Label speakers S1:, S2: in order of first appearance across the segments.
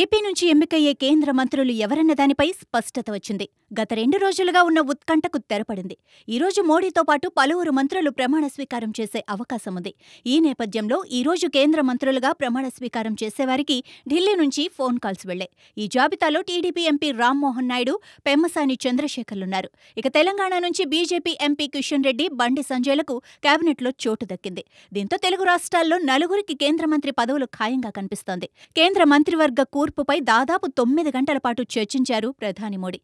S1: AP నుంచి ఎంపికయ్యే కేంద్ర మంత్రులు ఎవరన్న దానిపై స్పష్టత వచ్చింది గత రెండు రోజులుగా ఉన్న ఉత్కంఠకు తెరపడింది ఈరోజు మోడీతో పాటు పలువురు మంత్రులు ప్రమాణ స్వీకారం చేసే అవకాశం ఉంది ఈ నేపథ్యంలో ఈరోజు కేంద్ర మంత్రులుగా ప్రమాణ స్వీకారం చేసేవారికి ఢిల్లీ నుంచి ఫోన్ కాల్స్ వెళ్లే ఈ జాబితాలో టీడీపీ ఎంపీ రామ్మోహన్ నాయుడు పెమ్మసాని చంద్రశేఖర్లున్నారు ఇక తెలంగాణ నుంచి బీజేపీ ఎంపీ కిషన్ రెడ్డి బండి సంజయ్లకు కేబినెట్లో చోటు దక్కింది దీంతో తెలుగు రాష్ట్రాల్లో నలుగురికి కేంద్ర మంత్రి పదవులు ఖాయంగా కనిపిస్తోంది కేంద్ర మంత్రివర్గ కూర్పుపై దాదాపు తొమ్మిది గంటల పాటు చర్చించారు ప్రధాని మోడీ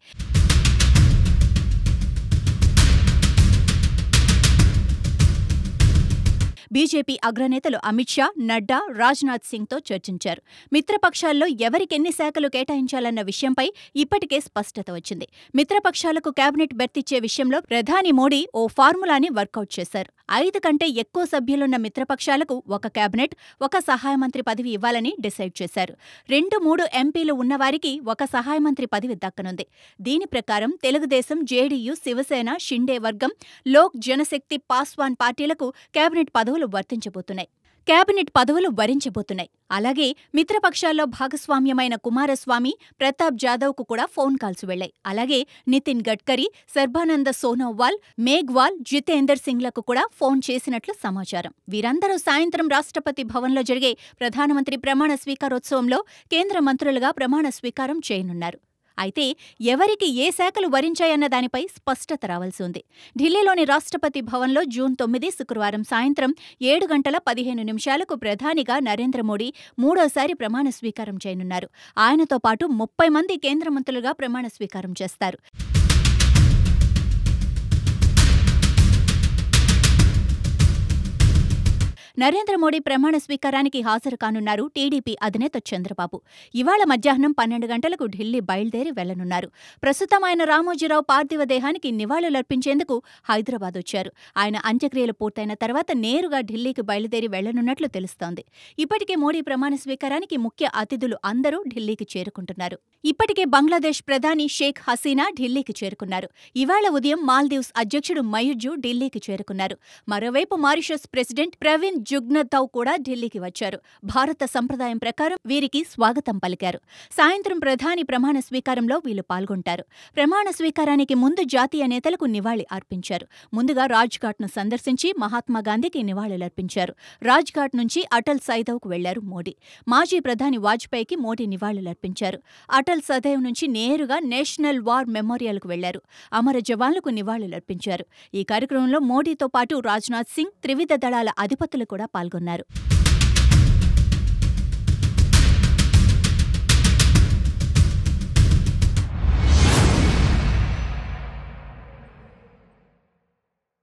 S1: బీజేపీ అగ్రనేతలు అమిత్ షా నడ్డా రాజ్నాథ్ సింగ్తో చర్చించారు మిత్రపక్షాల్లో ఎవరికెన్ని శాఖలు కేటాయించాలన్న విషయంపై ఇప్పటికే స్పష్టత వచ్చింది మిత్రపక్షాలకు కేబినెట్ బెర్తిచ్చే విషయంలో ప్రధాని మోడీ ఓ ఫార్ములాని వర్కౌట్ చేశారు ఐదు కంటే ఎక్కువ సభ్యులున్న మిత్రపక్షాలకు ఒక కేబినెట్ ఒక సహాయ మంత్రి పదవి ఇవ్వాలని డిసైడ్ చేశారు రెండు మూడు ఎంపీలు ఉన్నవారికి ఒక సహాయ మంత్రి పదవి దక్కనుంది దీని ప్రకారం తెలుగుదేశం జేడీయూ శివసేన షిండే వర్గం లోక్ జనశక్తి పాస్వాన్ పార్టీలకు కేబినెట్ పదవులు పదవులు వర్తించబోతున్నాయి కేబినెట్ పదవులు వరించబోతున్నాయి అలాగే మిత్రపక్షాల్లో భాగస్వామ్యమైన కుమారస్వామి ప్రతాప్ జాదవ్కు కూడా ఫోన్ కాల్స్ వెళ్లాయి అలాగే నితిన్ గడ్కరీ సర్బానంద సోనోవాల్ మేఘ్వాల్ జితేందర్ సింగ్లకు కూడా ఫోన్ చేసినట్లు సమాచారం వీరందరూ సాయంత్రం రాష్ట్రపతి భవన్లో జరిగే ప్రధానమంత్రి ప్రమాణ స్వీకారోత్సవంలో కేంద్ర మంత్రులుగా ప్రమాణ స్వీకారం చేయనున్నారు అయితే ఎవరికి ఏ శాఖలు వరించాయన్న దానిపై స్పష్టత రావాల్సి ఉంది ఢిల్లీలోని రాష్ట్రపతి భవన్లో జూన్ తొమ్మిది శుక్రవారం సాయంత్రం ఏడు గంటల పదిహేను నిమిషాలకు ప్రధానిగా నరేంద్ర మోడీ మూడోసారి ప్రమాణ స్వీకారం చేయనున్నారు ఆయనతో పాటు ముప్పై మంది కేంద్ర మంత్రులుగా ప్రమాణ స్వీకారం చేస్తారు నరేంద్ర మోడీ ప్రమాణ స్వీకారానికి హాజరు కానున్నారు టీడీపీ అధినేత చంద్రబాబు ఇవాళ మధ్యాహ్నం పన్నెండు గంటలకు ఢిల్లీ బయలుదేరి వెళ్లనున్నారు ప్రస్తుతం ఆయన రామోజీరావు పార్థివ దేహానికి నివాళులర్పించేందుకు హైదరాబాద్ వచ్చారు ఆయన అంత్యక్రియలు పూర్తయిన తర్వాత నేరుగా ఢిల్లీకి బయలుదేరి వెళ్లనున్నట్లు తెలుస్తోంది ఇప్పటికే మోడీ ప్రమాణ స్వీకారానికి ముఖ్య అతిథులు అందరూ ఢిల్లీకి చేరుకుంటున్నారు ఇప్పటికే బంగ్లాదేశ్ ప్రధాని షేక్ హసీనా ఢిల్లీకి చేరుకున్నారు ఇవాళ ఉదయం మాల్దీవ్స్ అధ్యక్షుడు మయుజు ఢిల్లీకి చేరుకున్నారు మరోవైపు మారిషస్ ప్రెసిడెంట్ ప్రవీణ్ జుగ్నద్దావ్ కూడా ఢిల్లీకి వచ్చారు భారత సంప్రదాయం ప్రకారం వీరికి స్వాగతం పలికారు సాయంత్రం ప్రధాని ప్రమాణ స్వీకారంలో వీళ్ళు పాల్గొంటారు ప్రమాణ స్వీకారానికి ముందు జాతీయ నేతలకు నివాళి అర్పించారు ముందుగా రాజ్ఘాట్ను సందర్శించి మహాత్మాగాంధీకి నివాళులర్పించారు రాజ్ఘాట్ నుంచి అటల్ సైదవ్కు వెళ్లారు మోడీ మాజీ ప్రధాని వాజ్పేయికి మోడీ నివాళులర్పించారు అటల్ సదైవ్ నుంచి నేరుగా నేషనల్ వార్ మెమోరియల్కు వెళ్లారు అమర జవాన్లకు నివాళులర్పించారు ఈ కార్యక్రమంలో మోడీతో పాటు రాజ్నాథ్ సింగ్ త్రివిధ దళాల అధిపతులకు కూడా పాల్గొన్నారు